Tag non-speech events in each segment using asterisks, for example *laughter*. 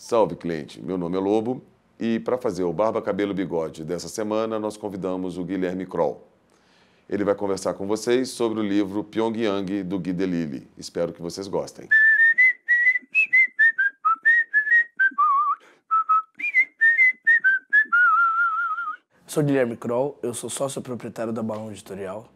Salve, cliente! Meu nome é Lobo e para fazer o Barba Cabelo Bigode dessa semana, nós convidamos o Guilherme Kroll. Ele vai conversar com vocês sobre o livro Pyongyang, do Gui Delili. Espero que vocês gostem. Sou Guilherme Kroll, eu sou sócio proprietário da Balão Editorial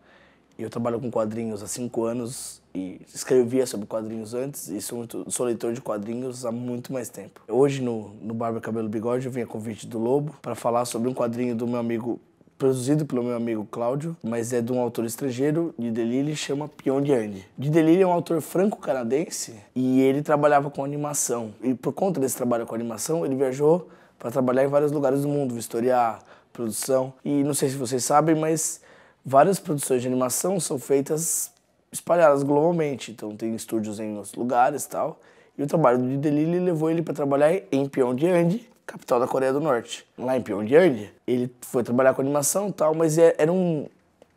eu trabalho com quadrinhos há cinco anos e escrevia sobre quadrinhos antes e sou, muito, sou leitor de quadrinhos há muito mais tempo. Hoje, no, no Barba Cabelo Bigode, eu vim a convite do Lobo para falar sobre um quadrinho do meu amigo, produzido pelo meu amigo Cláudio, mas é de um autor estrangeiro, de Delille, chama Pyongyang. De Delille é um autor franco-canadense e ele trabalhava com animação. E por conta desse trabalho com animação, ele viajou para trabalhar em vários lugares do mundo, vistoriar, produção. E não sei se vocês sabem, mas várias produções de animação são feitas espalhadas globalmente, então tem estúdios em outros lugares, tal. E o trabalho do Delille levou ele para trabalhar em Pyongyang, capital da Coreia do Norte. Lá em Pyongyang, ele foi trabalhar com animação, tal, mas é, era um,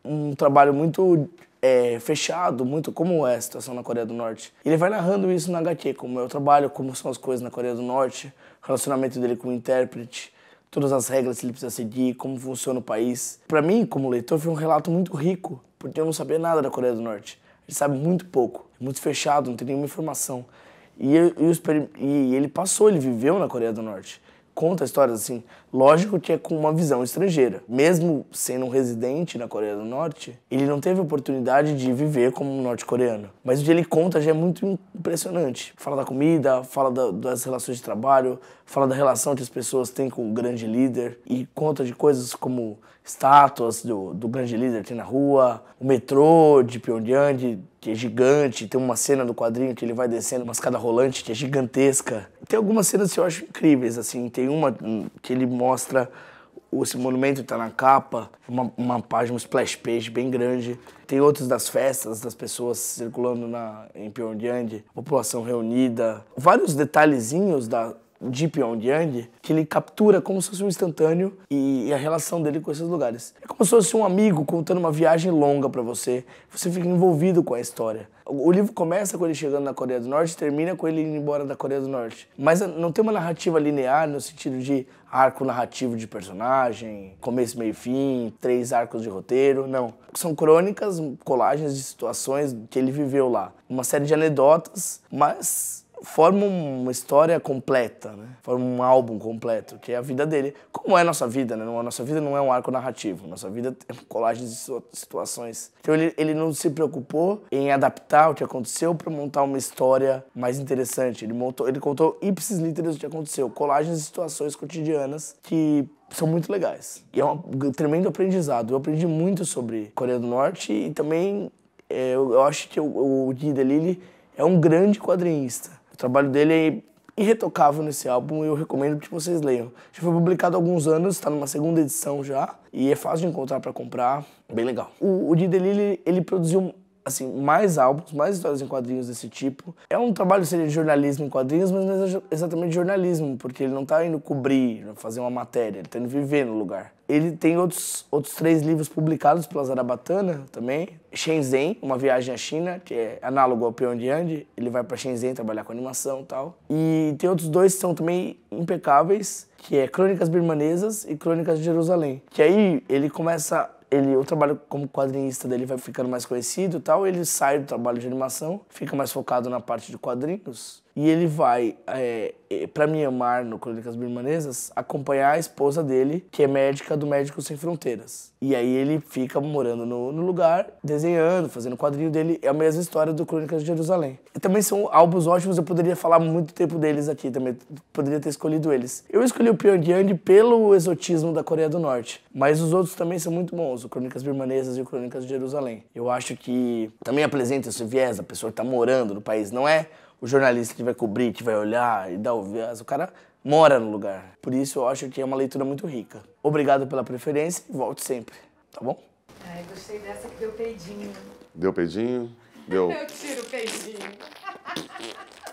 um trabalho muito é, fechado, muito como é a situação na Coreia do Norte. Ele vai narrando isso na HQ, como é o trabalho, como são as coisas na Coreia do Norte, relacionamento dele com o intérprete, todas as regras que ele precisa seguir, como funciona o país. Para mim, como leitor, foi um relato muito rico, porque eu não sabia nada da Coreia do Norte. Ele sabe muito pouco, é muito fechado, não tem nenhuma informação. E, eu, eu, e ele passou, ele viveu na Coreia do Norte conta histórias assim. Lógico que é com uma visão estrangeira. Mesmo sendo um residente na Coreia do Norte, ele não teve oportunidade de viver como um norte-coreano. Mas o que ele conta já é muito impressionante. Fala da comida, fala da, das relações de trabalho, fala da relação que as pessoas têm com o grande líder e conta de coisas como estátuas do, do grande líder aqui na rua, o metrô de Pyongyang, que é gigante. Tem uma cena do quadrinho que ele vai descendo uma escada rolante, que é gigantesca. Tem algumas cenas que eu acho incríveis, assim. Tem uma hum, que ele mostra esse monumento está na capa, uma, uma página, um splash page bem grande. Tem outros das festas, das pessoas circulando na, em Pyongyang, população reunida. Vários detalhezinhos da, de Pyongyang que ele captura como se fosse um instantâneo e, a relação dele com esses lugares. É como se fosse um amigo contando uma viagem longa para você, você fica envolvido com a história. O, o livro começa com ele chegando na Coreia do Norte, termina com ele indo embora da Coreia do Norte. Mas eh, não tem uma narrativa linear no sentido de arco narrativo de personagem, começo, meio fim, três arcos de roteiro, não. São crônicas, colagens de situações que ele viveu lá. Uma série de anedotas, mas forma uma história completa, né? Forma um álbum completo, que é a vida dele. Como é a nossa vida, né? A nossa vida não é um arco narrativo. Nossa vida é uma colagem de situações. Então ele, ele não se preocupou em adaptar o que aconteceu para montar uma história mais interessante. Ele montou, ele contou ipsis literis o que aconteceu, colagens de situações cotidianas que são muito legais. E é um tremendo aprendizado. Eu aprendi muito sobre Coreia do Norte e também é, eu, eu, acho que o, o Lili é um grande quadrinista o trabalho dele é irretocável nesse álbum e eu recomendo que vocês leiam. Já foi publicado há alguns anos, está numa segunda edição já, e é fácil de encontrar para comprar, bem legal. O, o Didi Lili, ele produziu assim, mais álbuns, mais histórias em quadrinhos desse tipo. É um trabalho seria de jornalismo em quadrinhos, mas não é exatamente jornalismo, porque ele não está indo cobrir, fazer uma matéria, ele está indo viver no lugar. Ele tem outros, outros três livros publicados pela Zarabatana também. Shenzhen, Uma Viagem à China, que é análogo ao Pyongyang. Ele vai para Shenzhen trabalhar com animação e tal. E tem outros dois que são também impecáveis, que é Crônicas Birmanesas e Crônicas de Jerusalém. Que aí ele começa ele, o trabalho como quadrinista dele vai ficando mais conhecido e tal, ele sai do trabalho de animação, fica mais focado na parte de quadrinhos, e ele vai é, é para Mianmar, no Crônicas Birmanesas, acompanhar a esposa dele, que é médica do Médico Sem Fronteiras. E aí ele fica morando no, no lugar, desenhando, fazendo quadrinho dele. É a mesma história do Crônicas de Jerusalém. E também são álbuns ótimos, eu poderia falar muito tempo deles aqui também. Poderia ter escolhido eles. Eu escolhi o Pyongyang pelo exotismo da Coreia do Norte. Mas os outros também são muito bons, o Crônicas Birmanesas e o Crônicas de Jerusalém. Eu acho que também apresenta esse viés, a pessoa que tá morando no país, não é? o jornalista que vai cobrir, que vai olhar e dar o viés, o cara mora no lugar. Por isso eu acho que é uma leitura muito rica. Obrigado pela preferência e volte sempre, tá bom? Ai, gostei dessa que deu peidinho. Deu peidinho? Deu. *laughs* eu tiro o peidinho. *laughs*